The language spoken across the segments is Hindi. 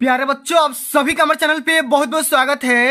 प्यारे बच्चों आप सभी का हमारे चैनल पे बहुत बहुत स्वागत है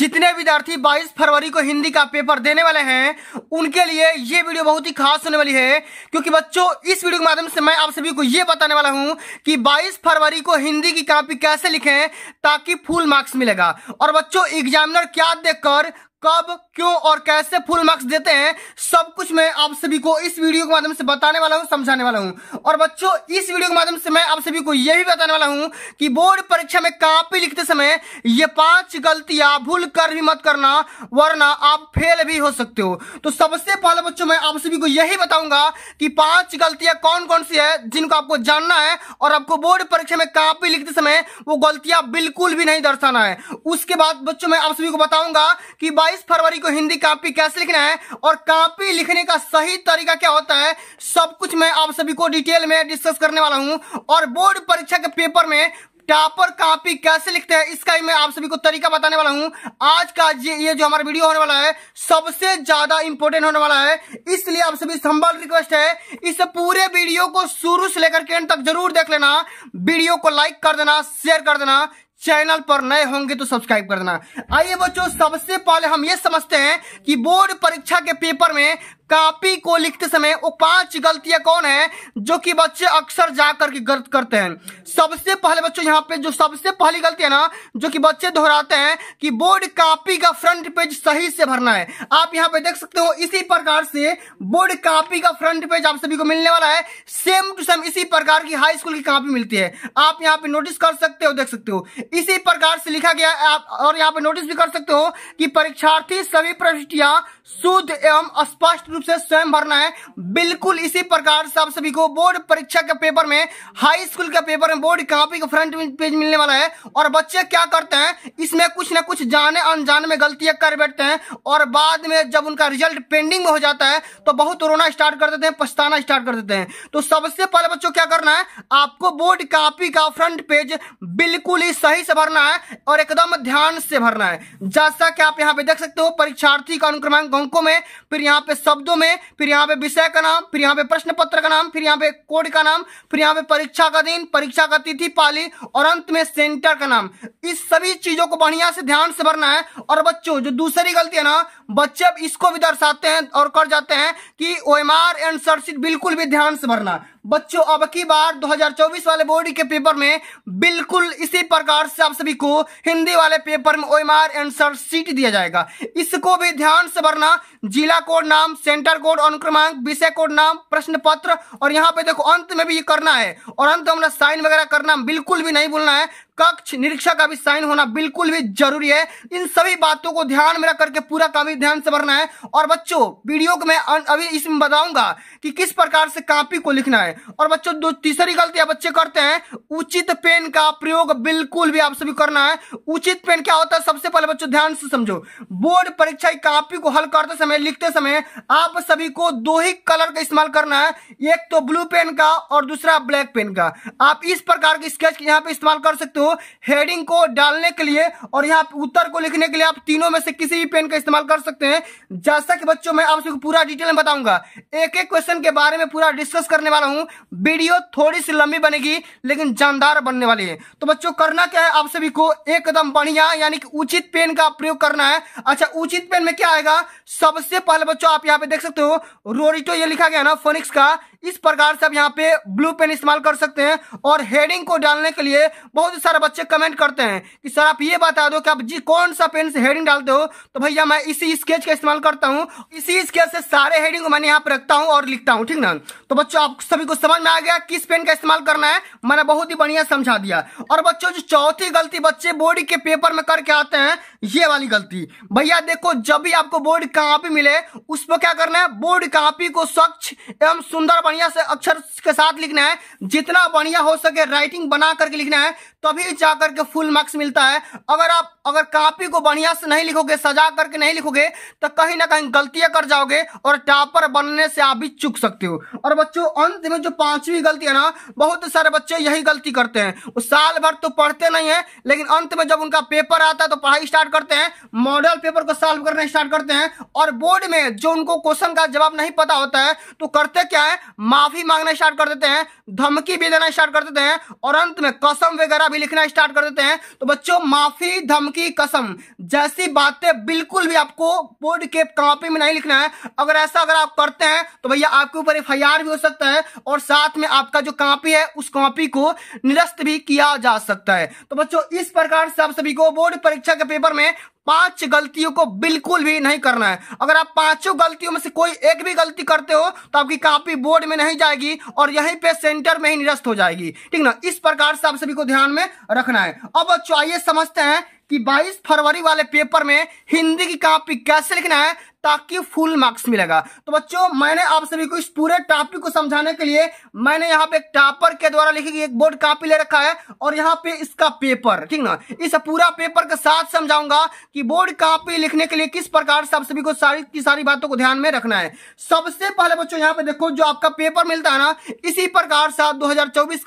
जितने विद्यार्थी 22 फरवरी को हिंदी का पेपर देने वाले हैं उनके लिए ये वीडियो बहुत ही खास होने वाली है क्योंकि बच्चों इस वीडियो के माध्यम से मैं आप सभी को ये बताने वाला हूं कि 22 फरवरी को हिंदी की कॉपी कैसे लिखें ताकि फुल मार्क्स मिलेगा और बच्चों एग्जामिनर क्या देखकर कब क्यों और कैसे फुल मार्क्स देते हैं सब कुछ मैं आप सभी को इस वीडियो के माध्यम से बताने वाला हूं समझाने वाला हूं और बच्चों इस वीडियो के माध्यम से मैं आप सभी को यह भी बताने वाला हूं कि बोर्ड परीक्षा में कापी लिखते समय ये पांच गलतियां भूल कर भी मत करना वरना आप फेल भी हो सकते हो तो सबसे पहले बच्चों मैं आप सभी को यही बताऊंगा कि पांच गलतियां कौन कौन सी है जिनको आपको जानना है और आपको बोर्ड परीक्षा में कापी लिखते समय वो गलतियां बिल्कुल भी नहीं दर्शाना है उसके बाद बच्चों में आप सभी को बताऊंगा कि बाई 28 फरवरी को हिंदी कापी कैसे लिखना है और कापी लिखने का सही तरीका क्या होता है सब कुछ मैं आप सभी को डिटेल में डिस्कस करने वाला हूं और बोर्ड परीक्षा के पेपर में टॉपर कॉपी कैसे लिखते हैं इसका ही मैं आप सभी को तरीका बताने वाला हूं आज का ये ये जो हमारा वीडियो होने वाला है सबसे ज्यादा इंपॉर्टेंट होने वाला है इसलिए आप सभी संभल रिक्वेस्ट है इस पूरे वीडियो को शुरू से लेकर के एंड तक जरूर देख लेना वीडियो को लाइक कर देना शेयर कर देना चैनल पर नए होंगे तो सब्सक्राइब कर देना आइए बच्चों सबसे पहले हम ये समझते हैं कि बोर्ड परीक्षा के पेपर में कापी को लिखते समय वो पांच गलतियां कौन है जो कि बच्चे अक्सर जाकर के गलत करते हैं सबसे पहले बच्चों यहाँ पे जो सबसे पहली गलती है ना जो कि बच्चे दोहराते हैं कि बोर्ड कापी का फ्रंट पेज सही से भरना है आप यहाँ पे देख सकते हो इसी प्रकार से बोर्ड कापी का फ्रंट पेज आप सभी को मिलने वाला है सेम टू सेम इसी प्रकार की हाई स्कूल की कापी मिलती है आप यहाँ पे नोटिस कर सकते हो देख सकते हो इसी प्रकार से लिखा गया आप और यहाँ पे नोटिस भी कर सकते हो कि परीक्षार्थी सभी प्रविष्टियां शुद्ध एवं स्पष्ट रूप से स्वयं भरना है बिल्कुल इसी प्रकार से आप सभी को बोर्ड परीक्षा के पेपर में हाई स्कूल के पेपर में बोर्ड कॉपी का फ्रंट पेज मिलने वाला है और बच्चे क्या करते हैं इसमें कुछ ना कुछ जाने अनजाने में गलतियां कर बैठते हैं और बाद में जब उनका रिजल्ट पेंडिंग में हो जाता है तो बहुत रोना स्टार्ट कर देते हैं पछताना स्टार्ट कर देते हैं तो सबसे पहले बच्चों क्या करना है आपको बोर्ड कॉपी का फ्रंट पेज बिल्कुल ही सही से भरना है और एकदम ध्यान से भरना है जैसा कि आप यहाँ पे देख सकते हो परीक्षार्थी का अनुक्रमांक अंकों में फिर यहाँ पे शब्दों में फिर यहाँ पे विषय का नाम फिर यहाँ पे प्रश्न पत्र का नाम फिर यहाँ पे कोड का नाम फिर यहाँ पे परीक्षा का दिन परीक्षा का तिथि पाली और अंत में सेंटर का नाम इस सभी चीजों को बढ़िया से ध्यान से भरना है और बच्चों जो दूसरी गलती है ना बच्चे अब इसको भी दर्शाते हैं और कर जाते हैं कि ओ एम आर एंड सरसिट बिल्कुल भी ध्यान से भरना बच्चों अब की बार 2024 वाले बोर्ड के पेपर में बिल्कुल इसी प्रकार से आप सभी को हिंदी वाले पेपर में ओ एम आर एंड सरसिट दिया जाएगा इसको भी ध्यान से भरना जिला कोड नाम सेंटर कोड अनुक्रमांक विषय कोड नाम प्रश्न पत्र और यहाँ पे देखो अंत में भी ये करना है और अंत में साइन वगैरह करना बिल्कुल भी नहीं भूलना है कक्ष निरीक्षक का भी साइन होना बिल्कुल भी जरूरी है इन सभी बातों को ध्यान में रख करके पूरा काफी ध्यान से भरना है और बच्चों वीडियो को मैं अभी इसमें बताऊंगा कि किस प्रकार से कापी को लिखना है और बच्चों दो तीसरी गलतियां बच्चे करते हैं उचित पेन का प्रयोग बिल्कुल भी आप सभी करना है उचित पेन क्या होता है सबसे पहले बच्चों ध्यान से समझो बोर्ड परीक्षा की कापी को हल करते समय लिखते समय आप सभी को दो ही कलर का इस्तेमाल करना है एक तो ब्लू पेन का और दूसरा ब्लैक पेन का आप इस प्रकार के स्केच यहाँ पे इस्तेमाल कर सकते हो हो हेडिंग को डालने के लिए और यहाँ उत्तर को लिखने के लिए आप तीनों में से किसी भी पेन का इस्तेमाल कर सकते हैं जैसा कि बच्चों मैं आपसे पूरा डिटेल में बताऊंगा एक एक क्वेश्चन के बारे में पूरा डिस्कस करने वाला हूँ वीडियो थोड़ी सी लंबी बनेगी लेकिन जानदार बनने वाली है तो बच्चों करना क्या है आप सभी को एकदम बढ़िया यानी कि उचित पेन का प्रयोग करना है अच्छा उचित पेन में क्या आएगा सबसे पहले बच्चों आप यहाँ पे देख सकते हो रोरिटो ये लिखा गया ना फोनिक्स का इस प्रकार से आप यहाँ पे ब्लू पेन इस्तेमाल कर सकते हैं और हेडिंग को डालने के लिए बहुत सारे बच्चे कमेंट करते हैं कि सर आप ये बता दो कि आप जी कौन सा पेन से हेडिंग डालते हो तो भैया मैं इसी स्केच का इस्तेमाल करता हूँ इसी स्केच से सारे हेडिंग को मैंने यहाँ पे रखता हूँ और लिखता हूँ ठीक ना तो बच्चों आप सभी को समझ में आ गया किस पेन का इस्तेमाल करना है मैंने बहुत ही बढ़िया समझा दिया और बच्चों जो चौथी गलती बच्चे बोर्ड के पेपर में करके आते हैं ये वाली गलती भैया देखो जब भी आपको बोर्ड कापी मिले उस पर क्या करना है बोर्ड कापी को स्वच्छ एवं सुंदर बढ़िया से अक्षर के साथ लिखना है जितना बढ़िया हो सके राइटिंग बना करके लिखना है तभी जाकर के फुल मार्क्स मिलता है अगर आप अगर कापी को बढ़िया से नहीं लिखोगे सजा करके नहीं लिखोगे तो कहीं ना कहीं गलतियां कर जाओगे और टॉपर बनने से आप भी चुक सकते हो और बच्चों अंत में जो पांचवी गलती है ना बहुत सारे बच्चे यही गलती करते हैं वो साल भर तो पढ़ते नहीं है लेकिन अंत में जब उनका पेपर आता है तो पढ़ाई स्टार्ट करते हैं मॉडल पेपर को सॉल्व करना स्टार्ट करते हैं और बोर्ड में जो उनको क्वेश्चन का जवाब नहीं पता होता है तो करते क्या है माफी मांगना स्टार्ट कर देते हैं धमकी भी देना स्टार्ट कर देते हैं और अंत में कसम वगैरह अभी लिखना स्टार्ट कर देते हैं तो बच्चों माफी धमकी कसम जैसी बातें बिल्कुल भी आपको बोर्ड के कॉपी में नहीं लिखना है अगर ऐसा अगर आप करते हैं तो भैया आपके ऊपर एफ भी हो सकता है और साथ में आपका जो कॉपी है उस कॉपी को निरस्त भी किया जा सकता है तो बच्चों इस प्रकार से आप सभी को बोर्ड परीक्षा के पेपर में पांच गलतियों को बिल्कुल भी नहीं करना है अगर आप पांचों गलतियों में से कोई एक भी गलती करते हो तो आपकी कापी बोर्ड में नहीं जाएगी और यहीं पे सेंटर में ही निरस्त हो जाएगी ठीक ना इस प्रकार से आप सभी को ध्यान में रखना है अब चाहिए समझते हैं कि 22 फरवरी वाले पेपर में हिंदी की कॉपी कैसे लिखना है ताकि फुल मार्क्स मिलेगा तो बच्चों मैंने आप सभी को इस पूरे टॉपिक को समझाने के लिए मैंने यहाँ पे एक टॉपर के द्वारा लिखी गई एक बोर्ड कॉपी ले रखा है और यहाँ पे इसका पेपर ठीक ना इस पूरा पेपर के साथ समझाऊंगा कि बोर्ड कॉपी लिखने के लिए किस प्रकार से आप सभी को सारी की सारी बातों को ध्यान में रखना है सबसे पहले बच्चों यहाँ पे देखो जो आपका पेपर मिलता है ना इसी प्रकार से आप दो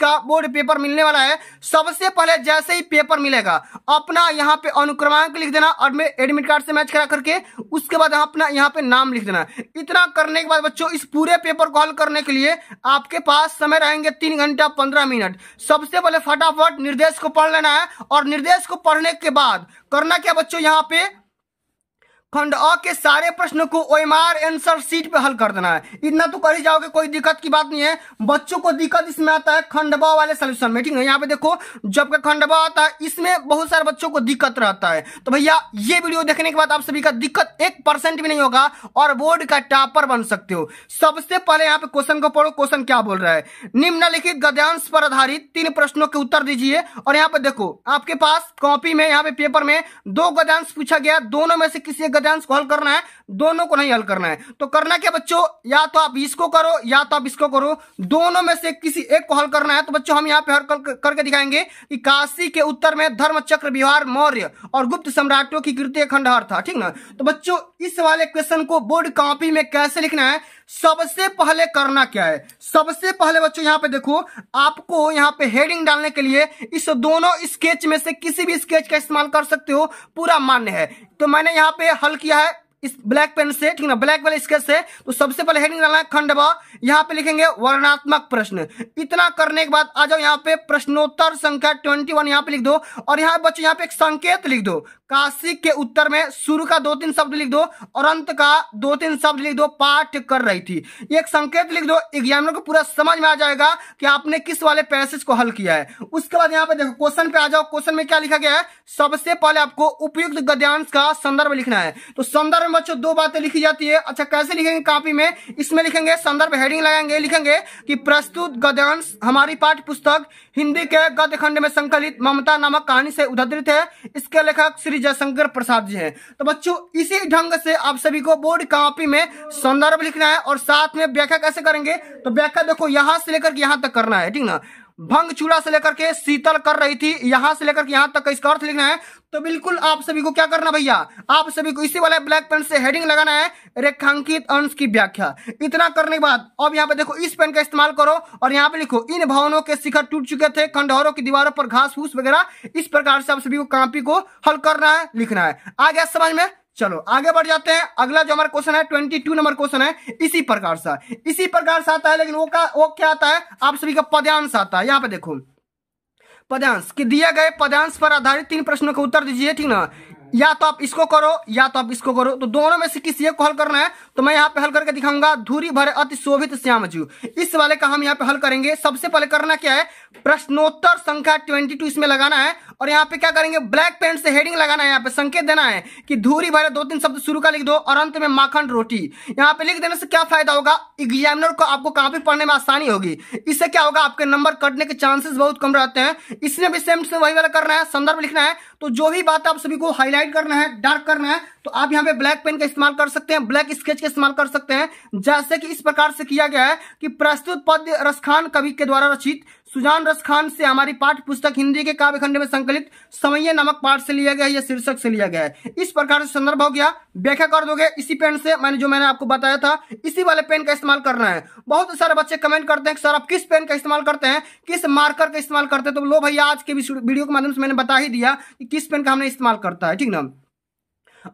का बोर्ड पेपर मिलने वाला है सबसे पहले जैसे ही पेपर मिलेगा अपना यहाँ पे अनुक्रमांक लिख देना और एडमिट कार्ड से मैच करा करके उसके बाद यहाँ अपना यहाँ पे नाम लिख देना इतना करने के बाद बच्चों इस पूरे पेपर को हल करने के लिए आपके पास समय रहेंगे तीन घंटा पंद्रह मिनट सबसे पहले फटाफट निर्देश को पढ़ लेना है और निर्देश को पढ़ने के बाद करना क्या बच्चों यहाँ पे खंड अ के सारे प्रश्न को ओएमआर आंसर सीट पे हल कर देना है इतना तो कर ही जाओगे कोई दिक्कत की बात नहीं है बच्चों को दिक्कत इसमें आता है खंड ब वाले सोल्यूशन में ठीक है यहाँ पे देखो जब का खंड ब आता है इसमें बहुत सारे बच्चों को दिक्कत रहता है तो भैया ये वीडियो देखने के बाद आप सभी का दिक्कत एक परसेंट भी नहीं होगा और बोर्ड का टॉपर बन सकते हो सबसे पहले यहाँ पे क्वेश्चन को पढ़ो क्वेश्चन क्या बोल रहा है निम्नलिखित गद्यांश पर आधारित तीन प्रश्नों के उत्तर दीजिए और यहाँ पे देखो आपके पास कॉपी में यहाँ पे पेपर में दो गद्यांश पूछा गया दोनों में से किसी एक अध्यांश को हल करना है दोनों को नहीं हल करना है तो करना क्या बच्चों या तो आप इसको करो या तो आप इसको करो दोनों में से किसी एक को हल करना है तो बच्चों हम यहाँ पे हल करके दिखाएंगे कि काशी के उत्तर में धर्म चक्र विहार मौर्य और गुप्त सम्राटों की कृतीय खंडहर था ठीक ना तो बच्चों इस वाले क्वेश्चन को बोर्ड कॉपी में कैसे लिखना है सबसे पहले करना क्या है सबसे पहले बच्चों यहाँ पे देखो आपको यहाँ पे हेडिंग डालने के लिए इस दोनों स्केच में से किसी भी स्केच का इस्तेमाल कर सकते हो पूरा मान्य है तो मैंने यहाँ पे हल किया है इस ब्लैक पेन से ठीक ना ब्लैक वाले स्केच से तो सबसे पहले हेडिंग डालना है खंड ब यहाँ पे लिखेंगे वर्णात्मक प्रश्न इतना करने के बाद आ जाओ यहाँ पे प्रश्नोत्तर संख्या ट्वेंटी वन यहाँ पे लिख दो और यहाँ बच्चों यहाँ पे एक संकेत लिख दो काशी के उत्तर में शुरू का दो तीन शब्द लिख दो और अंत का दो तीन शब्द लिख दो पाठ कर रही थी एक संकेत लिख दो एग्जामिनर को पूरा समझ में आ जाएगा कि आपने किस वाले पैसेज को हल किया है उसके बाद यहाँ पे देखो क्वेश्चन पे आ जाओ क्वेश्चन में क्या लिखा गया है सबसे पहले आपको उपयुक्त गद्यांश का संदर्भ लिखना है तो संदर्भ बच्चों दो बातें लिखी जाती है अच्छा कैसे लिखेंगे कॉपी में इसमें लिखेंगे संदर्भ हेडिंग लगाएंगे लिखेंगे कि प्रस्तुत गद्यांश हमारी पाठ्य पुस्तक हिंदी के गद्य खंड में संकलित ममता नामक कहानी से उद्धृत है इसके लेखक श्री जयशंकर प्रसाद जी है तो बच्चों इसी ढंग से आप सभी को बोर्ड कॉपी में संदर्भ लिखना है और साथ में व्याख्या कैसे करेंगे तो व्याख्या देखो यहाँ से लेकर यहाँ तक करना है ठीक ना भंग चूड़ा से लेकर के शीतल कर रही थी यहां से लेकर के यहां तक इसका अर्थ लिखना है तो बिल्कुल आप सभी को क्या करना भैया आप सभी को इसी वाले ब्लैक पेन से हेडिंग लगाना है रेखांकित अंश की व्याख्या इतना करने के बाद अब यहाँ पे देखो इस पेन का इस्तेमाल करो और यहाँ पे लिखो इन भवनों के शिखर टूट चुके थे खंडहरों की दीवारों पर घास फूस वगैरह इस प्रकार से आप सभी को कापी को हल करना है लिखना है आ गया समझ में चलो आगे बढ़ जाते हैं अगला जो हमारा क्वेश्चन है ट्वेंटी टू नंबर क्वेश्चन है इसी प्रकार से इसी प्रकार से आता है लेकिन वो का वो क्या आता है आप सभी का पद्यांश आता है यहाँ पे देखो पद्यांश कि दिए गए पद्यांश पर आधारित तीन प्रश्नों का उत्तर दीजिए ठीक ना या तो आप इसको करो या तो आप इसको करो तो दोनों में से किसी एक को हल करना है तो मैं यहाँ पे हल करके दिखाऊंगा धूरी भरे अति शोभित श्याम जू इस वाले का हम यहाँ पे हल करेंगे सबसे पहले करना क्या है प्रश्नोत्तर संख्या 22 इसमें लगाना है और यहाँ पे क्या करेंगे ब्लैक पेंट से हेडिंग लगाना है यहाँ पे संकेत देना है कि धूरी भरे दो तीन शब्द शुरू का लिख दो और अंत में माखन रोटी यहाँ पे लिख देने से क्या फायदा होगा एग्जामिनर को आपको काफी पढ़ने में आसानी होगी इससे क्या होगा आपके नंबर कटने के चांसेस बहुत कम रहते हैं इसमें भी सेम से वही वाला करना है संदर्भ लिखना है तो जो भी बात आप सभी को हाईलाइट करना है डार्क करना है तो आप यहाँ पे ब्लैक पेन का इस्तेमाल कर सकते हैं ब्लैक स्केच का इस्तेमाल कर सकते हैं जैसे कि इस प्रकार से किया गया है कि प्रस्तुत पद्य रसखान कवि के द्वारा रचित सुजान रसखान से हमारी पाठ पुस्तक हिंदी के काव्यखंड में संकलित समय नामक पाठ से लिया गया है या शीर्षक से लिया गया है इस प्रकार से संदर्भ हो गया व्याख्या कर दोगे इसी पेन से मैंने जो मैंने आपको बताया था इसी वाले पेन का इस्तेमाल करना है बहुत सारे बच्चे कमेंट करते हैं कि सर आप किस पेन का इस्तेमाल करते हैं किस मार्कर का इस्तेमाल करते हैं तो लो भैया आज के वीडियो के माध्यम से मैंने बता ही दिया कि किस पेन का हमने इस्तेमाल करता है ठीक ना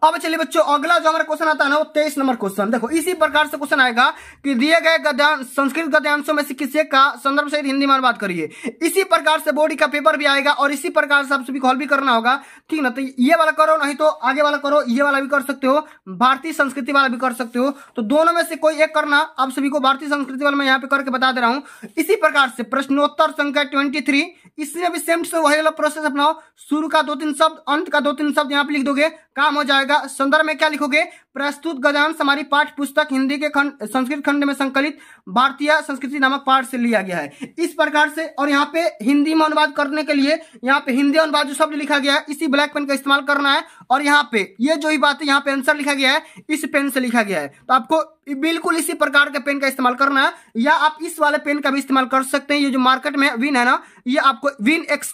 अब चलिए बच्चों अगला जो हमारा क्वेश्चन आता है ना वो तेईस नंबर क्वेश्चन देखो इसी प्रकार से क्वेश्चन आएगा कि दिए गए गद्यांश संस्कृत गद्यांशों में से किसी का संदर्भ सहित हिंदी में अनुवाद करिए इसी प्रकार से बोर्ड का पेपर भी आएगा और इसी प्रकार से आप सभी हॉल भी करना होगा ठीक ना तो ये वाला करो नहीं तो आगे वाला करो ये वाला भी कर सकते हो भारतीय संस्कृति वाला भी कर सकते हो तो दोनों में से कोई एक करना आप सभी को भारतीय संस्कृति वाला मैं यहाँ पे करके बता दे रहा हूँ इसी प्रकार से प्रश्नोत्तर संख्या ट्वेंटी थ्री इसमें भी सेम टू वही वाला प्रोसेस अपनाओ शुरू का दो तीन शब्द अंत का दो तीन शब्द यहाँ पे लिख दोगे काम हो जाएगा जाएगा संदर्भ में क्या लिखोगे प्रस्तुत गजान हमारी पाठ पुस्तक हिंदी के खंड संस्कृत खंड में संकलित भारतीय संस्कृति नामक पाठ से लिया गया है इस प्रकार से और यहाँ पे हिंदी में अनुवाद करने के लिए यहाँ पे हिंदी अनुवाद जो शब्द लिखा गया है इसी ब्लैक पेन का इस्तेमाल करना है और यहाँ पे ये जो ही बात है यहाँ पे आंसर लिखा गया है इस पेन से लिखा गया है तो आपको बिल्कुल इसी प्रकार के पेन का इस्तेमाल करना है या आप इस वाले पेन का भी इस्तेमाल कर सकते हैं ये जो मार्केट में विन है ना ये आपको विन एक्स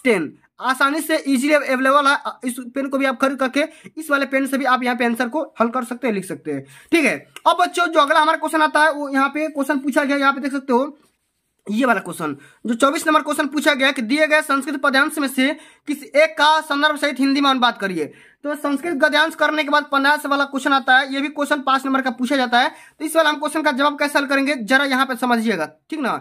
आसानी से इजीली अवेलेबल है इस पेन को भी आप खरीद करके इस वाले पेन से भी आप यहाँ पे आंसर को हल कर सकते हैं लिख सकते हैं ठीक है अब बच्चों जो अगला हमारा क्वेश्चन आता है वो यहाँ पे क्वेश्चन पूछा गया यहाँ पे देख सकते हो ये वाला क्वेश्चन जो 24 नंबर क्वेश्चन पूछा गया कि दिए गए संस्कृत पद्यांश में से किसी एक का संदर्भ सहित हिंदी में अनुवाद करिए तो संस्कृत गद्यांश करने के बाद पन्नास वाला क्वेश्चन आता है ये भी क्वेश्चन पांच नंबर का पूछा जाता है तो इस वाला हम क्वेश्चन का जवाब कैसे हल करेंगे जरा यहाँ पे समझिएगा ठीक ना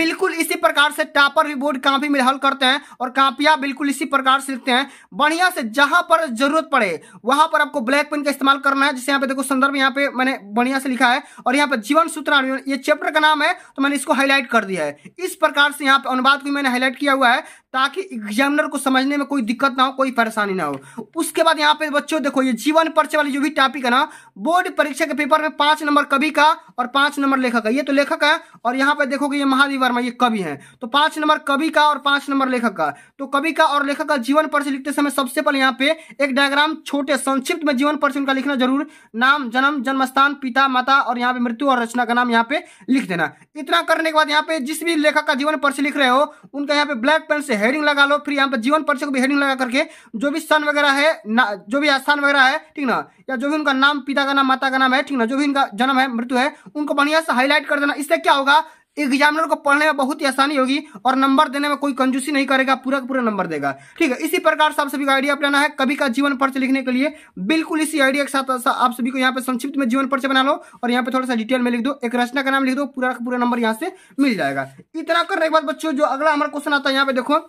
बिल्कुल इसी प्रकार से टापर भी बोर्ड कापी में हल करते हैं और कापियां बिल्कुल इसी प्रकार से लिखते हैं बढ़िया से जहां पर जरूरत पड़े वहां पर आपको ब्लैक पेन का इस्तेमाल करना है जैसे यहाँ पे देखो संदर्भ यहाँ पे मैंने बढ़िया से लिखा है और यहाँ पे जीवन सूत्र ये चैप्टर का नाम है तो मैंने इसको हाईलाइट कर दिया है इस प्रकार से यहाँ पे अनुवाद को मैंने हाईलाइट किया हुआ है ताकि एग्जामिनर को समझने में कोई दिक्कत ना हो कोई परेशानी ना हो उसके बाद यहाँ पे बच्चों देखो ये जीवन पर्चे वाली जो भी टॉपिक है ना बोर्ड परीक्षा के पेपर में पांच नंबर कवि का और पांच नंबर लेखक है ये तो लेखक है और यहाँ पे देखोगे ये महावी वर्मा ये कवि है तो पांच नंबर कवि का और पांच नंबर लेखक का तो कवि का और लेखक का जीवन पर्चे लिखते समय सबसे पहले यहाँ पे एक डायग्राम छोटे संक्षिप्त में जीवन पर्चे उनका लिखना जरूर नाम जन्म जन्म स्थान पिता माता और यहाँ पे मृत्यु और रचना का नाम यहाँ पे लिख देना इतना करने के बाद यहाँ पे जिस भी लेखक का जीवन पर्चे लिख रहे हो उनका यहाँ पे ब्लैक पेन से हेडिंग लगा लो फिर यहाँ पर जीवन परिचय को भी हेडिंग लगा करके जो भी स्थान वगैरह है ना जो भी स्थान वगैरह है ठीक ना या जो भी उनका नाम पिता का नाम माता का नाम है ठीक ना जो भी इनका जन्म है मृत्यु है उनको बढ़िया से हाईलाइट कर देना इससे क्या होगा एग्जामिनर को पढ़ने में बहुत ही आसानी होगी और नंबर देने में कोई कंजूसी नहीं करेगा पूरा पूरा नंबर देगा ठीक है इसी प्रकार से आप सभी को आइडिया बनाना है कवि का जीवन पर्च लिखने के लिए बिल्कुल इसी आइडिया के साथ आप सभी को यहाँ पे संक्षिप्त में जीवन पर्च बना लो और यहाँ पे थोड़ा सा डिटेल में लिख दो एक रचना का नाम लिख दो पूरा का पूरा नंबर यहाँ से मिल जाएगा इतना करने के बाद बच्चों जो अगला हमारा क्वेश्चन आता है यहाँ पे देखो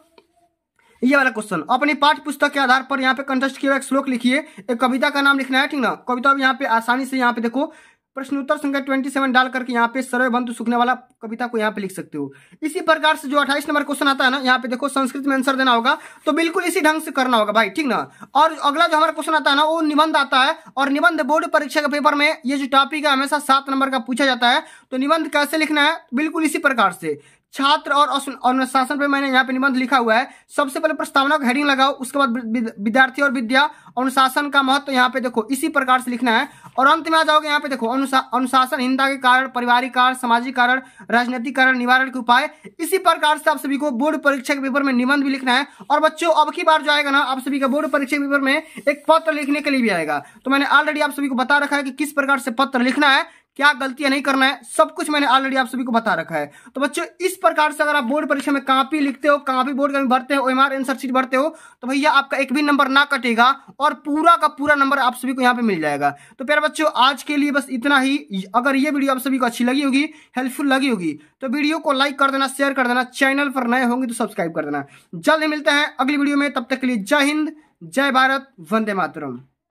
ये वाला क्वेश्चन अपनी पाठ पुस्तक के आधार पर यहाँ पे कंटेस्ट किया एक श्लोक लिखिए एक कविता का नाम लिखना है ठीक ना कविता यहाँ पे आसानी से यहाँ पे देखो प्रश्न उत्तर संख्या ट्वेंटी सेवन डाल करके यहाँ पे सर्वे बंधु सुखने वाला कविता को यहाँ पे लिख सकते हो इसी प्रकार से जो अट्ठाईस नंबर क्वेश्चन आता है ना यहाँ पे देखो संस्कृत में आंसर देना होगा तो बिल्कुल इसी ढंग से करना होगा भाई ठीक ना और अगला जो हमारा क्वेश्चन आता है ना वो निबंध आता है और निबंध बोर्ड परीक्षा के पेपर में ये जो टॉपिक है हमेशा सात नंबर का पूछा जाता है तो निबंध कैसे लिखना है बिल्कुल इसी प्रकार से छात्र और अनुशासन पे मैंने यहाँ पे निबंध लिखा हुआ है सबसे पहले प्रस्तावना का हेडिंग लगाओ उसके बाद विद्यार्थी और विद्या अनुशासन का महत्व तो यहाँ पे देखो इसी प्रकार से लिखना है और अंत में आ जाओगे यहाँ पे देखो अनुशासन हिंदा के कारण पारिवारिक कारण सामाजिक कारण राजनीतिक कारण निवारण के उपाय इसी प्रकार से आप सभी को बोर्ड परीक्षा के पेपर में निबंध भी लिखना है और बच्चों अब की बार जो आएगा ना आप सभी का बोर्ड परीक्षा के पेपर में एक पत्र लिखने के लिए भी आएगा तो मैंने ऑलरेडी आप सभी को बता रखा है कि किस प्रकार से पत्र लिखना है क्या गलतियां नहीं करना है सब कुछ मैंने ऑलरेडी आप सभी को बता रखा है तो बच्चों इस प्रकार से अगर आप बोर्ड परीक्षा में कापी लिखते हो कापी बोर्ड में भरते हो एम एंसर सीट भरते हो तो भैया आपका एक भी नंबर ना कटेगा और पूरा का पूरा नंबर आप सभी को यहाँ पे मिल जाएगा तो प्यारे बच्चों आज के लिए बस इतना ही अगर ये वीडियो आप सभी को अच्छी लगी होगी हेल्पफुल लगी होगी तो वीडियो को लाइक कर देना शेयर कर देना चैनल पर नए होंगे तो सब्सक्राइब कर देना जल्द ही मिलते हैं अगली वीडियो में तब तक के लिए जय हिंद जय भारत वंदे मातरम